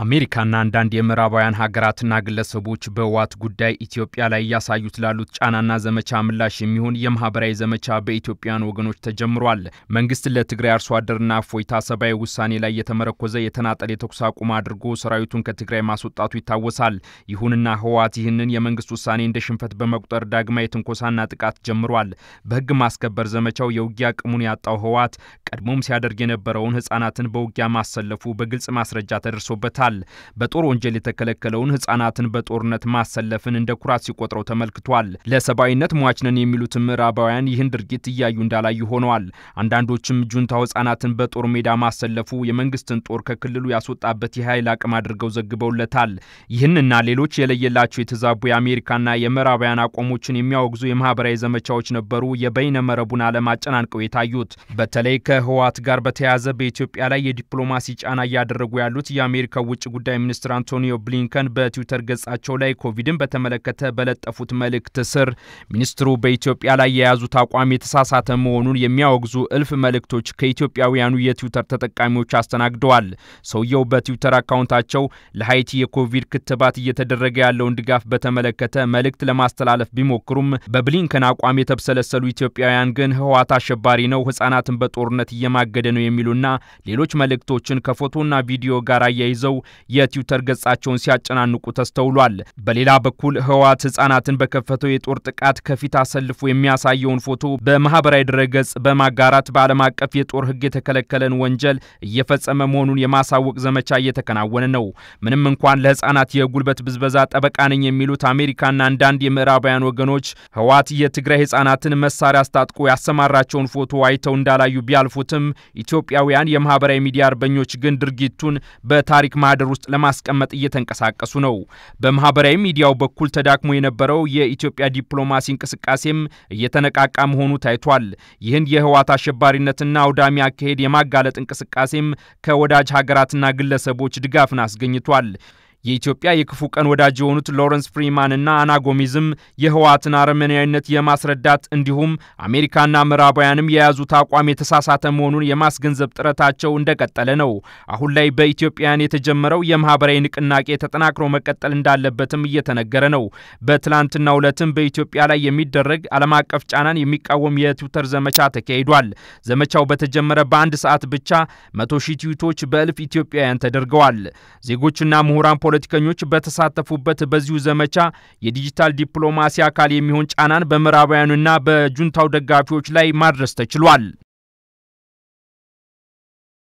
አሜሪካና አንዳንድ የምዕራባውያን ሀገራትና ግለሰቦች በህወሓት ጉዳይ ኢትዮጵያ ላይ እያሳዩት ላሉት ጫናና ዘመቻ ምላሽ የሚሆን የማህበራዊ ዘመቻ በኢትዮጵያውያን ወገኖች ተጀምሯል። መንግስት ለትግራይ አርሶ አደርና እፎይታ ሰብአዊ ውሳኔ ላይ የተመረኮዘ የተናጠል የተኩስ አቁም አድርጎ ሰራዊቱን ከትግራይ ማስወጣቱ ይታወሳል። ይሁንና ህወሓት ይህንን የመንግስት ውሳኔ እንደ ሽንፈት በመቁጠር ዳግማ የትንኮሳና ጥቃት ጀምሯል። በህግ ማስከበር ዘመቻው የውጊያ አቅሙን ያጣው ህወሓት ቀድሞም ሲያደርግ የነበረውን ህጻናትን በውጊያ ማሰለፉ በግልጽ ማስረጃ ተደርሶበታል። አድርጎታል። በጦር ወንጀል የተከለከለውን ህጻናትን በጦርነት ማሰለፍን እንደ ኩራት ሲቆጥረው ተመልክቷል። ለሰብአዊነት ሟችነን የሚሉት ምዕራባውያን ይህን ድርጊት እያዩ እንዳላዩ ሆነዋል። አንዳንዶችም ጁንታው ህጻናትን በጦር ሜዳ ማሰለፉ የመንግስትን ጦር ከክልሉ ያስወጣበት የኃይል አቅም አድርገው ዘግበውለታል። ይህንና ሌሎች የለየላቸው የተዛቡ የአሜሪካና የምዕራባውያን አቋሞችን የሚያወግዙ የማህበራዊ ዘመቻዎች ነበሩ የበይነ መረቡን ዓለም አጨናንቀው የታዩት። በተለይ ከህወሓት ጋር በተያያዘ በኢትዮጵያ ላይ የዲፕሎማሲ ጫና እያደረጉ ያሉት የአሜሪካው ውጭ ጉዳይ ሚኒስትር አንቶኒዮ ብሊንከን በትዊተር ገጻቸው ላይ ኮቪድን በተመለከተ በለጠፉት መልእክት ስር ሚኒስትሩ በኢትዮጵያ ላይ የያዙት አቋም የተሳሳተ መሆኑን የሚያወግዙ እልፍ መልእክቶች ከኢትዮጵያውያኑ የትዊተር ተጠቃሚዎች አስተናግደዋል። ሰውየው በትዊተር አካውንታቸው ለሀይቲ የኮቪድ ክትባት እየተደረገ ያለውን ድጋፍ በተመለከተ መልእክት ለማስተላለፍ ቢሞክሩም በብሊንከን አቋም የተብሰለሰሉ ኢትዮጵያውያን ግን ህወሓት አሸባሪ ነው፣ ህጻናትን በጦርነት እየማገደ ነው የሚሉና ሌሎች መልእክቶችን ከፎቶና ቪዲዮ ጋር አያይዘው የትዊተር ገጻቸውን ሲያጨናንቁ ተስተውሏል። በሌላ በኩል ህወሓት ህጻናትን በከፈተው የጦር ጥቃት ከፊት አሰልፎ የሚያሳየውን ፎቶ በማህበራዊ ድረገጽ በማጋራት በዓለም አቀፍ የጦር ህግ የተከለከለን ወንጀል እየፈጸመ መሆኑን የማሳወቅ ዘመቻ እየተከናወነ ነው። ምንም እንኳን ለህጻናት የጉልበት ብዝበዛ ጠበቃ ነኝ የሚሉት አሜሪካና አንዳንድ የምዕራባውያን ወገኖች ህወሓት የትግራይ ህጻናትን መሳሪያ አስታጥቆ ያሰማራቸውን ፎቶ አይተው እንዳላዩ ቢያልፉትም ኢትዮጵያውያን የማህበራዊ ሚዲያ አርበኞች ግን ድርጊቱን በታሪክ ማ ማህደር ውስጥ ለማስቀመጥ እየተንቀሳቀሱ ነው። በማህበራዊ ሚዲያው በኩል ተዳክሞ የነበረው የኢትዮጵያ ዲፕሎማሲ እንቅስቃሴም እየተነቃቃ መሆኑ ታይቷል። ይህን የህወሓት አሸባሪነትና አውዳሚ አካሄድ የማጋለጥ እንቅስቃሴም ከወዳጅ ሀገራትና ግለሰቦች ድጋፍን አስገኝቷል። የኢትዮጵያ የክፉ ቀን ወዳጅ የሆኑት ሎረንስ ፍሪማንና አናጎሚዝም የህወሓትን አረመኔያዊነት የማስረዳት እንዲሁም አሜሪካና ምዕራባውያንም የያዙት አቋም የተሳሳተ መሆኑን የማስገንዘብ ጥረታቸው እንደቀጠለ ነው። አሁን ላይ በኢትዮጵያውያን የተጀመረው የማህበራዊ ንቅናቄ ተጠናክሮ መቀጠል እንዳለበትም እየተነገረ ነው። በትላንትናው ዕለትም በኢትዮጵያ ላይ የሚደረግ ዓለም አቀፍ ጫናን የሚቃወም የትዊተር ዘመቻ ተካሂዷል። ዘመቻው በተጀመረ በአንድ ሰዓት ብቻ መቶ ሺህ ትዊቶች በእልፍ ኢትዮጵያውያን ተደርገዋል። ዜጎችና ምሁራን ፖለቲከኞች በተሳተፉበት በዚሁ ዘመቻ የዲጂታል ዲፕሎማሲ አካል የሚሆን ጫናን በምዕራባውያኑና በጁንታው ደጋፊዎች ላይ ማድረስ ተችሏል።